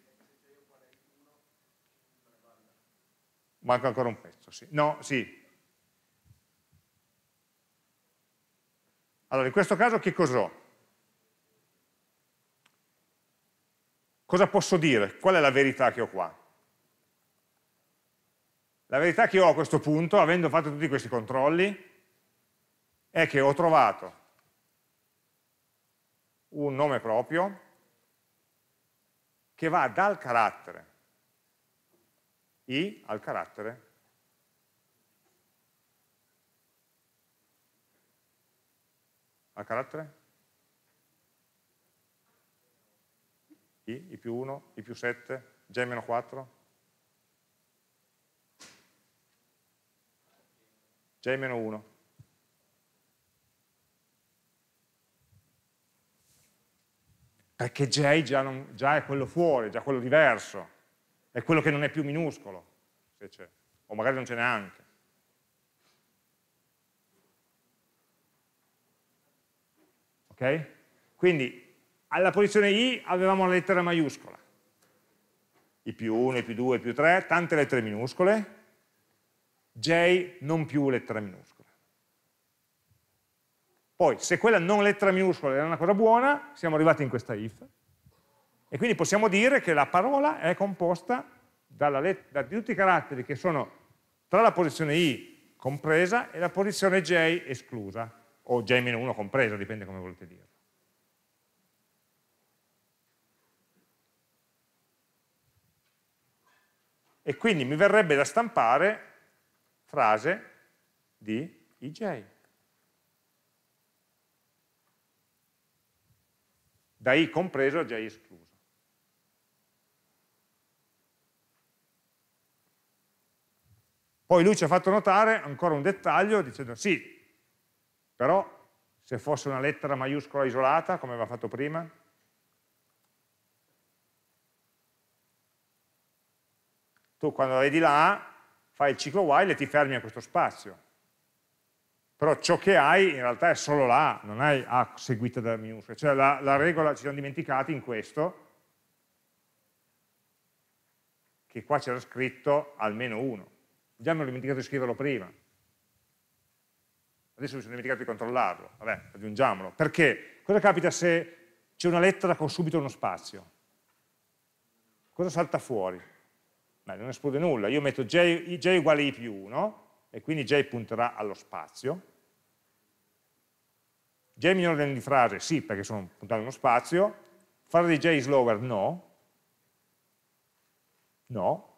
Manca ancora un pezzo, sì. No, sì, Allora, in questo caso che cos'ho? Cosa posso dire? Qual è la verità che ho qua? La verità che ho a questo punto, avendo fatto tutti questi controlli, è che ho trovato un nome proprio che va dal carattere i al carattere a carattere? I, I più 1, I più 7, J meno 4? J meno 1. Perché J già, non, già è quello fuori, già quello diverso, è quello che non è più minuscolo, se c'è, o magari non ce n'è anche. Okay? Quindi alla posizione I avevamo la lettera maiuscola, I più 1, I più 2, I più 3, tante lettere minuscole, J non più lettera minuscola. Poi, se quella non lettera minuscola era una cosa buona, siamo arrivati in questa if, e quindi possiamo dire che la parola è composta da tutti i caratteri che sono tra la posizione I compresa e la posizione J esclusa o j 1 compreso, dipende come volete dirlo. E quindi mi verrebbe da stampare frase di IJ. Da I compreso a J escluso. Poi lui ci ha fatto notare ancora un dettaglio dicendo sì, però se fosse una lettera maiuscola isolata, come aveva fatto prima, tu quando la vedi là fai il ciclo while e ti fermi a questo spazio. Però ciò che hai in realtà è solo la non hai A seguita da minuscola. Cioè la, la regola, ci siamo dimenticati in questo, che qua c'era scritto almeno uno. Già mi ero dimenticato di scriverlo prima, Adesso mi sono dimenticato di controllarlo, vabbè, aggiungiamolo. Perché? Cosa capita se c'è una lettera con subito uno spazio? Cosa salta fuori? Beh, non esplode nulla. Io metto j, j uguale i più 1 e quindi j punterà allo spazio. J minore ordine di frase, sì, perché sono puntato uno spazio. Fare di j slower, no. No.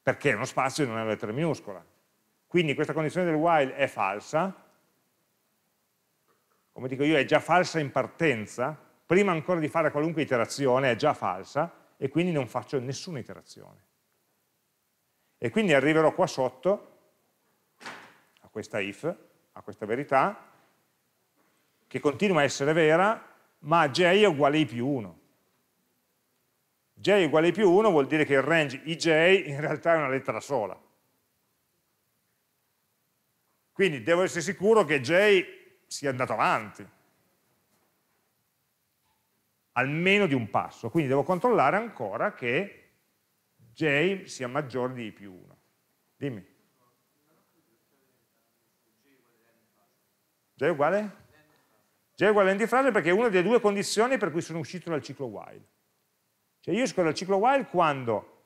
Perché è uno spazio e non è una lettera minuscola. Quindi questa condizione del while è falsa, come dico io è già falsa in partenza, prima ancora di fare qualunque iterazione è già falsa e quindi non faccio nessuna iterazione. E quindi arriverò qua sotto a questa if, a questa verità, che continua a essere vera, ma j è uguale a i più 1 j è uguale a più 1 vuol dire che il range ij in realtà è una lettera sola quindi devo essere sicuro che J sia andato avanti, almeno di un passo. Quindi devo controllare ancora che J sia maggiore di I più 1. Dimmi. J uguale? J uguale n di frase perché è una delle due condizioni per cui sono uscito dal ciclo while. Cioè io esco dal ciclo while quando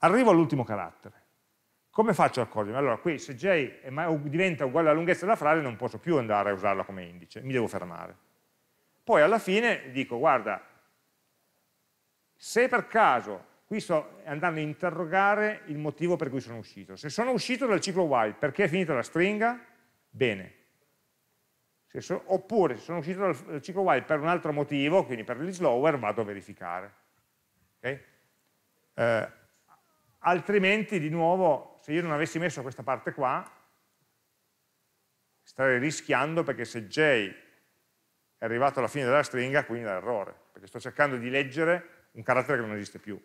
arrivo all'ultimo carattere. Come faccio a accorgermi? Allora, qui se j diventa uguale alla lunghezza della frase non posso più andare a usarla come indice, mi devo fermare. Poi alla fine dico, guarda, se per caso qui sto andando a interrogare il motivo per cui sono uscito. Se sono uscito dal ciclo while perché è finita la stringa, bene. Se so, oppure se sono uscito dal, dal, ciclo while per un altro motivo, quindi per gli slower, vado a verificare. Okay? Eh, altrimenti, di nuovo, se io non avessi messo questa parte qua, starei rischiando perché se j è arrivato alla fine della stringa, quindi è l'errore, perché sto cercando di leggere un carattere che non esiste più.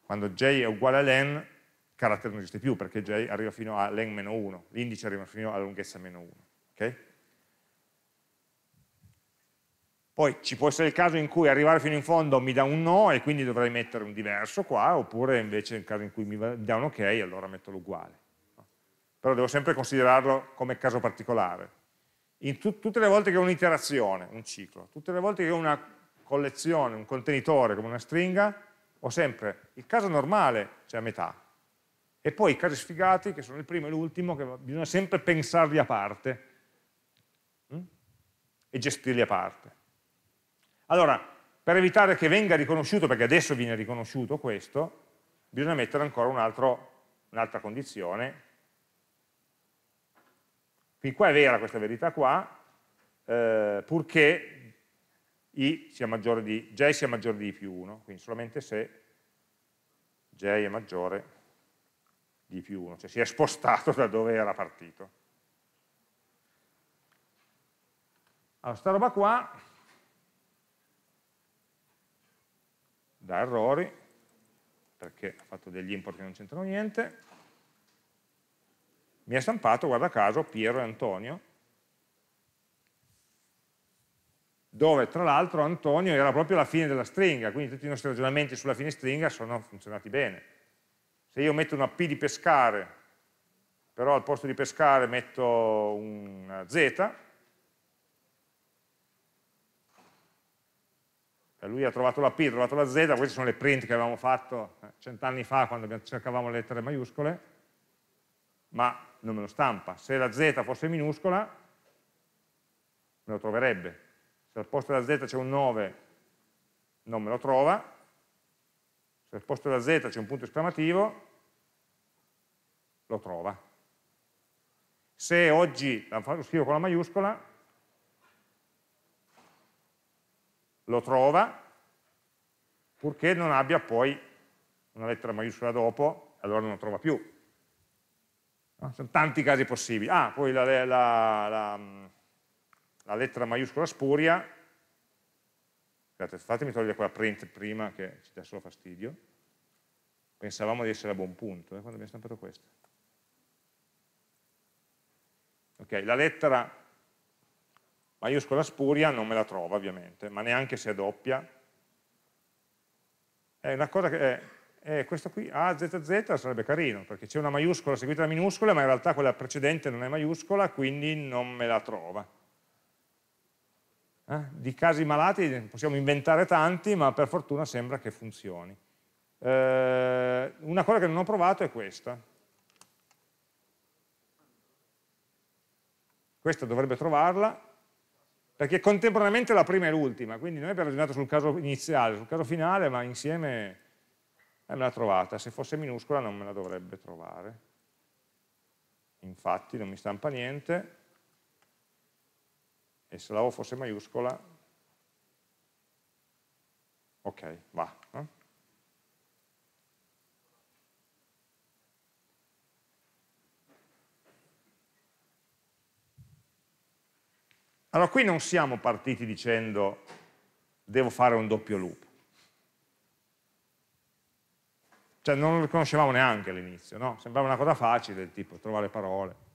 Quando j è uguale a len, il carattere non esiste più, perché j arriva fino a len 1, l'indice arriva fino alla lunghezza 1. ok? Poi ci può essere il caso in cui arrivare fino in fondo mi dà un no e quindi dovrei mettere un diverso qua, oppure invece nel caso in cui mi dà un ok allora metto l'uguale. Però devo sempre considerarlo come caso particolare. Tut tutte le volte che ho un'iterazione, un ciclo, tutte le volte che ho una collezione, un contenitore come una stringa, ho sempre il caso normale, cioè a metà, e poi i casi sfigati, che sono il primo e l'ultimo, che bisogna sempre pensarli a parte mm? e gestirli a parte. Allora, per evitare che venga riconosciuto, perché adesso viene riconosciuto questo, bisogna mettere ancora un'altra un condizione. Fin qua è vera questa verità qua, eh, purché i sia maggiore di, j sia maggiore di i più 1, quindi solamente se j è maggiore di i più 1, cioè si è spostato da dove era partito. Allora, sta roba qua da errori, perché ha fatto degli import che non c'entrano niente, mi ha stampato, guarda caso, Piero e Antonio, dove tra l'altro Antonio era proprio la fine della stringa, quindi tutti i nostri ragionamenti sulla fine stringa sono funzionati bene. Se io metto una P di pescare, però al posto di pescare metto una Z, Cioè, lui ha trovato la P, ha trovato la Z, queste sono le print che avevamo fatto eh, cent'anni fa quando cercavamo le lettere maiuscole, ma non me lo stampa. Se la Z fosse minuscola, me lo troverebbe. Se al posto della Z c'è un 9, non me lo trova. Se al posto della Z c'è un punto esclamativo, lo trova. Se oggi lo scrivo con la maiuscola, lo trova, purché non abbia poi una lettera maiuscola dopo, allora non lo trova più. No? Ah, sono tanti casi possibili. Ah, poi la, la, la, la lettera maiuscola spuria, Scusate, fatemi togliere quella print prima che ci dà solo fastidio, pensavamo di essere a buon punto eh, quando abbiamo stampato questa. Ok, la lettera maiuscola spuria non me la trova ovviamente, ma neanche se è doppia. È una cosa che è, è questo qui, AZZ sarebbe carino, perché c'è una maiuscola seguita da minuscola, ma in realtà quella precedente non è maiuscola, quindi non me la trova. Eh? Di casi malati possiamo inventare tanti, ma per fortuna sembra che funzioni. Eh, una cosa che non ho provato è questa, questa dovrebbe trovarla perché contemporaneamente la prima e l'ultima, quindi noi abbiamo ragionato sul caso iniziale, sul caso finale, ma insieme eh, me l'ha trovata, se fosse minuscola non me la dovrebbe trovare. Infatti non mi stampa niente, e se la O fosse maiuscola, ok, va. Eh? Allora qui non siamo partiti dicendo devo fare un doppio loop. Cioè non lo riconoscevamo neanche all'inizio, no? Sembrava una cosa facile, tipo trovare parole.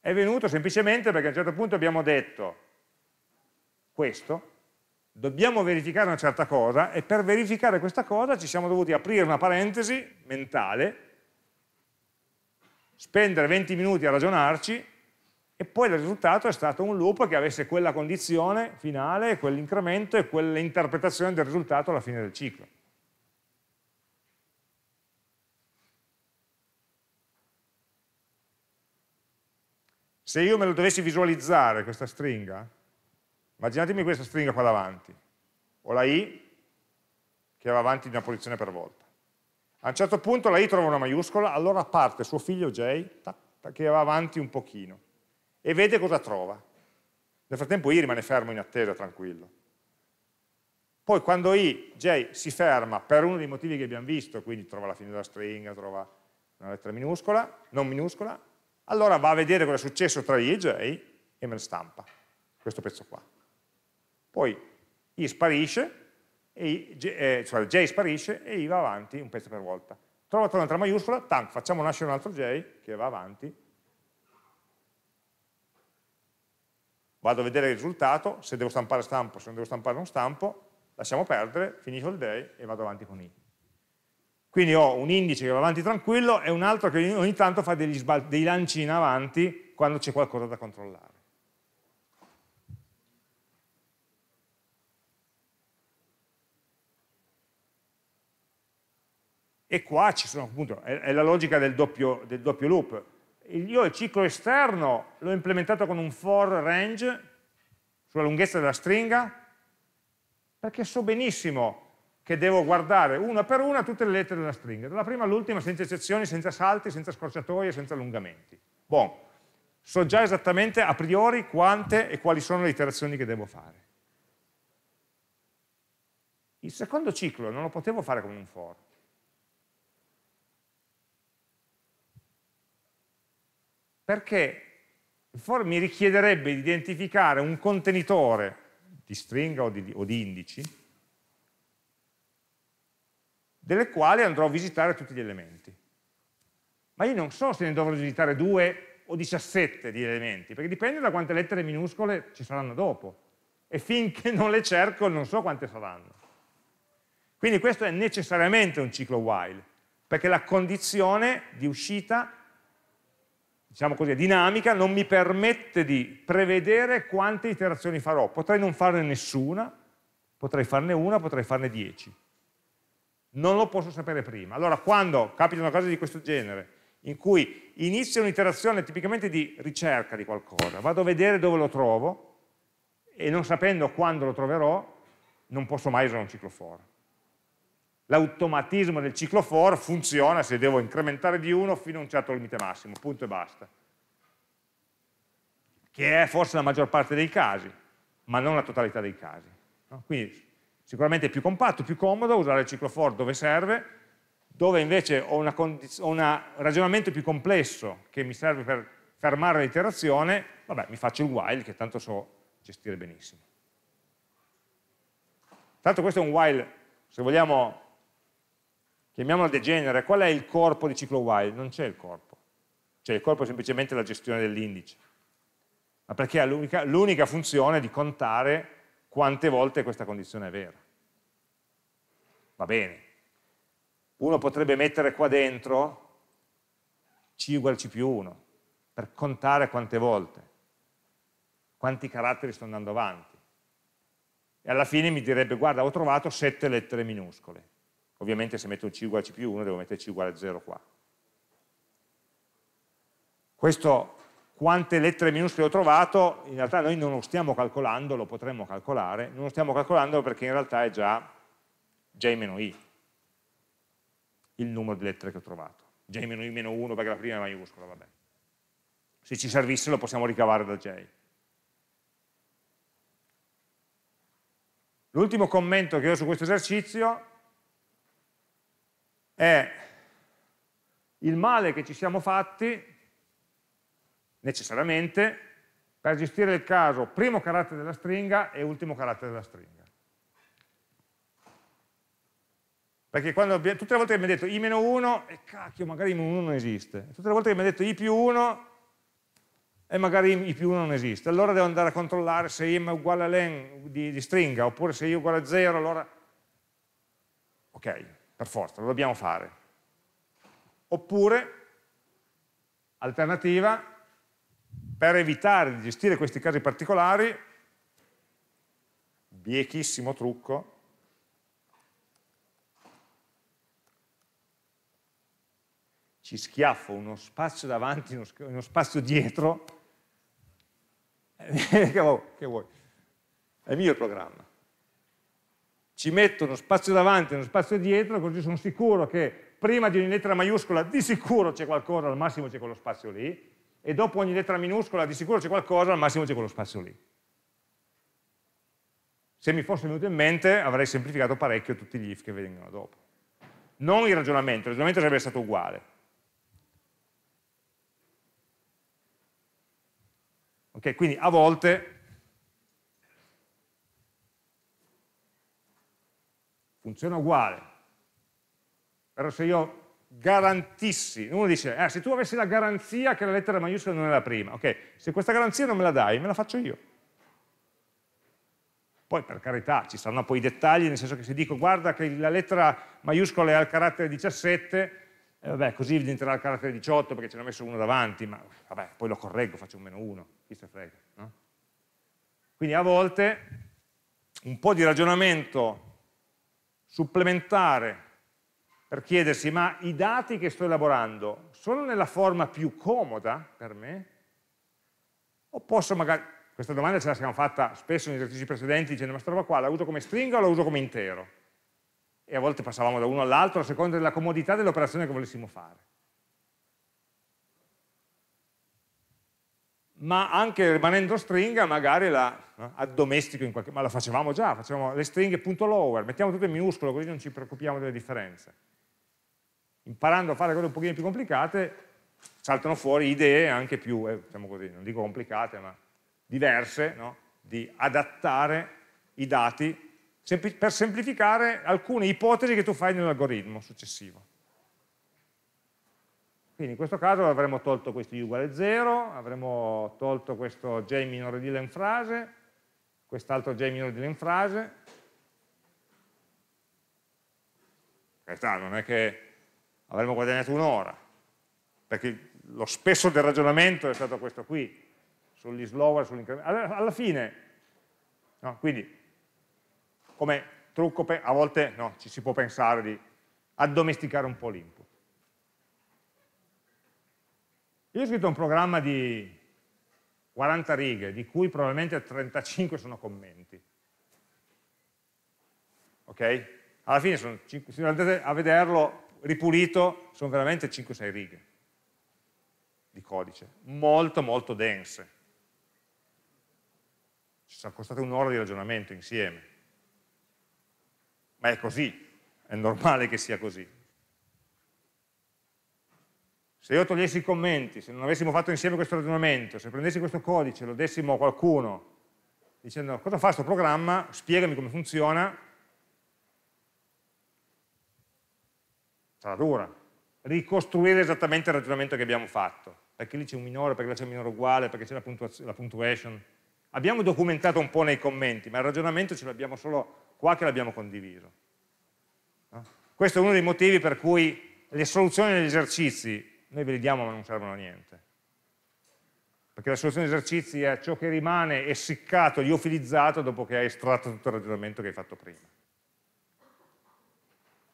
È venuto semplicemente perché a un certo punto abbiamo detto questo, dobbiamo verificare una certa cosa e per verificare questa cosa ci siamo dovuti aprire una parentesi mentale, spendere 20 minuti a ragionarci e poi il risultato è stato un loop che avesse quella condizione finale, quell'incremento e quell'interpretazione del risultato alla fine del ciclo. Se io me lo dovessi visualizzare, questa stringa, immaginatemi questa stringa qua davanti, ho la i che va avanti di una posizione per volta. A un certo punto la i trova una maiuscola, allora parte suo figlio J, tac, tac, che va avanti un pochino e vede cosa trova. Nel frattempo I rimane fermo in attesa, tranquillo. Poi quando I, J, si ferma per uno dei motivi che abbiamo visto, quindi trova la fine della stringa, trova una lettera minuscola, non minuscola, allora va a vedere cosa è successo tra I e J e me lo stampa, questo pezzo qua. Poi I sparisce, I, J, eh, cioè J sparisce e I va avanti un pezzo per volta. Trova un'altra maiuscola, tank, facciamo nascere un altro J che va avanti vado a vedere il risultato, se devo stampare stampo, se non devo stampare non stampo, lasciamo perdere, finisco il day e vado avanti con i. Quindi ho un indice che va avanti tranquillo e un altro che ogni tanto fa degli, dei lanci in avanti quando c'è qualcosa da controllare. E qua ci sono appunto, è, è la logica del doppio, del doppio loop, io il ciclo esterno l'ho implementato con un for range sulla lunghezza della stringa perché so benissimo che devo guardare una per una tutte le lettere della stringa, dalla prima all'ultima senza eccezioni, senza salti, senza scorciatoie, senza allungamenti. Bon, so già esattamente a priori quante e quali sono le iterazioni che devo fare. Il secondo ciclo non lo potevo fare con un for, perché il for mi richiederebbe di identificare un contenitore di stringa o di, o di indici delle quali andrò a visitare tutti gli elementi. Ma io non so se ne dovrò visitare due o 17 di elementi, perché dipende da quante lettere minuscole ci saranno dopo. E finché non le cerco non so quante saranno. Quindi questo è necessariamente un ciclo while, perché la condizione di uscita diciamo così, dinamica non mi permette di prevedere quante iterazioni farò. Potrei non farne nessuna, potrei farne una, potrei farne dieci. Non lo posso sapere prima. Allora, quando capita una cosa di questo genere, in cui inizia un'iterazione tipicamente di ricerca di qualcosa, vado a vedere dove lo trovo e non sapendo quando lo troverò, non posso mai usare un ciclo for l'automatismo del ciclo for funziona se devo incrementare di 1 fino a un certo limite massimo, punto e basta. Che è forse la maggior parte dei casi, ma non la totalità dei casi. No? Quindi sicuramente è più compatto, più comodo usare il ciclo for dove serve, dove invece ho, un ragionamento più complesso che mi serve per fermare l'iterazione, vabbè, mi faccio il while che tanto so gestire benissimo. Tanto questo è un while, se vogliamo, chiamiamola degenere, qual è il corpo di ciclo while? Non c'è il corpo, cioè il corpo è semplicemente la gestione dell'indice, ma perché ha l'unica funzione di contare quante volte questa condizione è vera. Va bene. Uno potrebbe mettere qua dentro c uguale c più 1 per contare quante volte, quanti caratteri sto andando avanti. E alla fine mi direbbe, guarda, ho trovato sette lettere minuscole Ovviamente se metto un C uguale a C più 1 devo mettere C uguale a 0 qua. Questo quante lettere minuscole ho trovato, in realtà noi non lo stiamo calcolando, lo potremmo calcolare, non lo stiamo calcolando perché in realtà è già J-I, il numero di lettere che ho trovato. J-I-1 perché la prima è maiuscola, vabbè. Se ci servisse lo possiamo ricavare da J. L'ultimo commento che ho su questo esercizio è il male che ci siamo fatti, necessariamente, per gestire il caso primo carattere della stringa e ultimo carattere della stringa. Perché quando, tutte le volte che mi ha detto i 1, e cacchio, magari i 1 non esiste. Tutte le volte che mi ha detto i più 1, e magari i più 1 non esiste. Allora devo andare a controllare se i è uguale a len di, di stringa, oppure se i è uguale a 0, allora... Ok, per forza, lo dobbiamo fare. Oppure, alternativa, per evitare di gestire questi casi particolari, biechissimo trucco, ci schiaffo uno spazio davanti, uno spazio dietro, che vuoi? È il mio programma ci metto uno spazio davanti e uno spazio dietro, così sono sicuro che prima di ogni lettera maiuscola di sicuro c'è qualcosa, al massimo c'è quello spazio lì, e dopo ogni lettera minuscola di sicuro c'è qualcosa, al massimo c'è quello spazio lì. Se mi fosse venuto in mente avrei semplificato parecchio tutti gli if che vengono dopo. Non il ragionamento, il ragionamento sarebbe stato uguale. Ok, quindi a volte funziona uguale. Però se io garantissi, uno dice, eh, se tu avessi la garanzia che la lettera maiuscola non è la prima, ok, se questa garanzia non me la dai, me la faccio io. Poi per carità ci saranno poi i dettagli, nel senso che se dico guarda che la lettera maiuscola è al carattere 17, eh, vabbè, così diventerà al carattere 18 perché ce l'ho messo uno davanti, ma vabbè, poi lo correggo, faccio un meno 1, chi se frega. No? Quindi a volte un po' di ragionamento supplementare per chiedersi ma i dati che sto elaborando sono nella forma più comoda per me? O posso magari, questa domanda ce la siamo fatta spesso negli esercizi precedenti dicendo ma questa roba qua la uso come stringa o la uso come intero? E a volte passavamo da uno all'altro a seconda della comodità dell'operazione che volessimo fare. ma anche rimanendo stringa magari la addomestico in qualche modo, ma la facevamo già, facevamo le stringhe punto lower, mettiamo tutto in minuscolo così non ci preoccupiamo delle differenze. Imparando a fare cose un pochino più complicate saltano fuori idee anche più, eh, diciamo così, non dico complicate, ma diverse, no? di adattare i dati per semplificare alcune ipotesi che tu fai nell'algoritmo successivo. Quindi in questo caso avremmo tolto questo i uguale 0, avremmo tolto questo j minore di len frase quest'altro j minore di l'enfrase. In realtà non è che avremmo guadagnato un'ora, perché lo spesso del ragionamento è stato questo qui, sugli slower, sull'incremento. Alla, alla, fine, no? quindi come trucco, a volte no, ci si può pensare di addomesticare un po' l'input. Io ho scritto un programma di 40 righe, di cui probabilmente 35 sono commenti. Ok? Alla fine, sono 5, se andate a vederlo ripulito, sono veramente 5-6 righe di codice, molto molto dense. Ci sono costate un'ora di ragionamento insieme. Ma è così, è normale che sia così se io togliessi i commenti, se non avessimo fatto insieme questo ragionamento, se prendessi questo codice e lo dessimo a qualcuno dicendo cosa fa questo programma, spiegami come funziona, sarà dura. Ricostruire esattamente il ragionamento che abbiamo fatto, perché lì c'è un minore, perché là c'è un minore uguale, perché c'è la, la punctuation. Abbiamo documentato un po' nei commenti, ma il ragionamento ce l'abbiamo solo qua che l'abbiamo condiviso. Questo è uno dei motivi per cui le soluzioni degli esercizi noi ve li diamo ma non servono a niente. Perché la soluzione di esercizi è ciò che rimane essiccato, liofilizzato dopo che hai estratto tutto il ragionamento che hai fatto prima.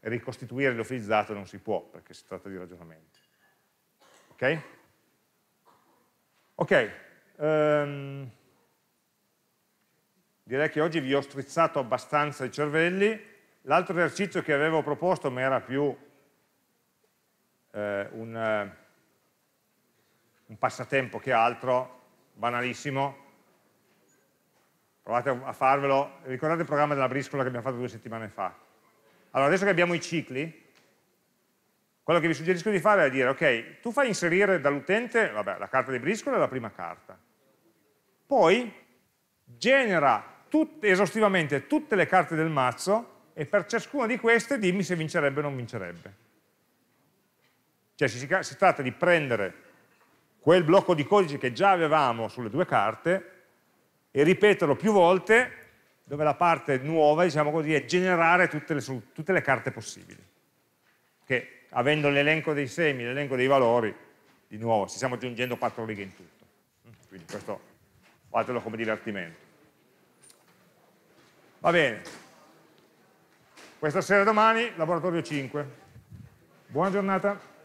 E ricostituire liofilizzato non si può perché si tratta di ragionamenti. Ok? Ok. Um, direi che oggi vi ho strizzato abbastanza i cervelli. L'altro esercizio che avevo proposto, ma era più eh, un, eh, un passatempo che altro, banalissimo, provate a farvelo, ricordate il programma della briscola che abbiamo fatto due settimane fa. Allora, adesso che abbiamo i cicli, quello che vi suggerisco di fare è dire, ok, tu fai inserire dall'utente, la carta di briscola è la prima carta, poi genera tut, esaustivamente tutte le carte del mazzo e per ciascuna di queste dimmi se vincerebbe o non vincerebbe. Cioè si, si tratta di prendere quel blocco di codice che già avevamo sulle due carte e ripeterlo più volte dove la parte nuova, diciamo così, è generare tutte le, tutte le carte possibili. Che avendo l'elenco dei semi, l'elenco dei valori, di nuovo, ci stiamo aggiungendo quattro righe in tutto. Quindi questo fatelo come divertimento. Va bene. Questa sera domani, laboratorio 5. Buona giornata.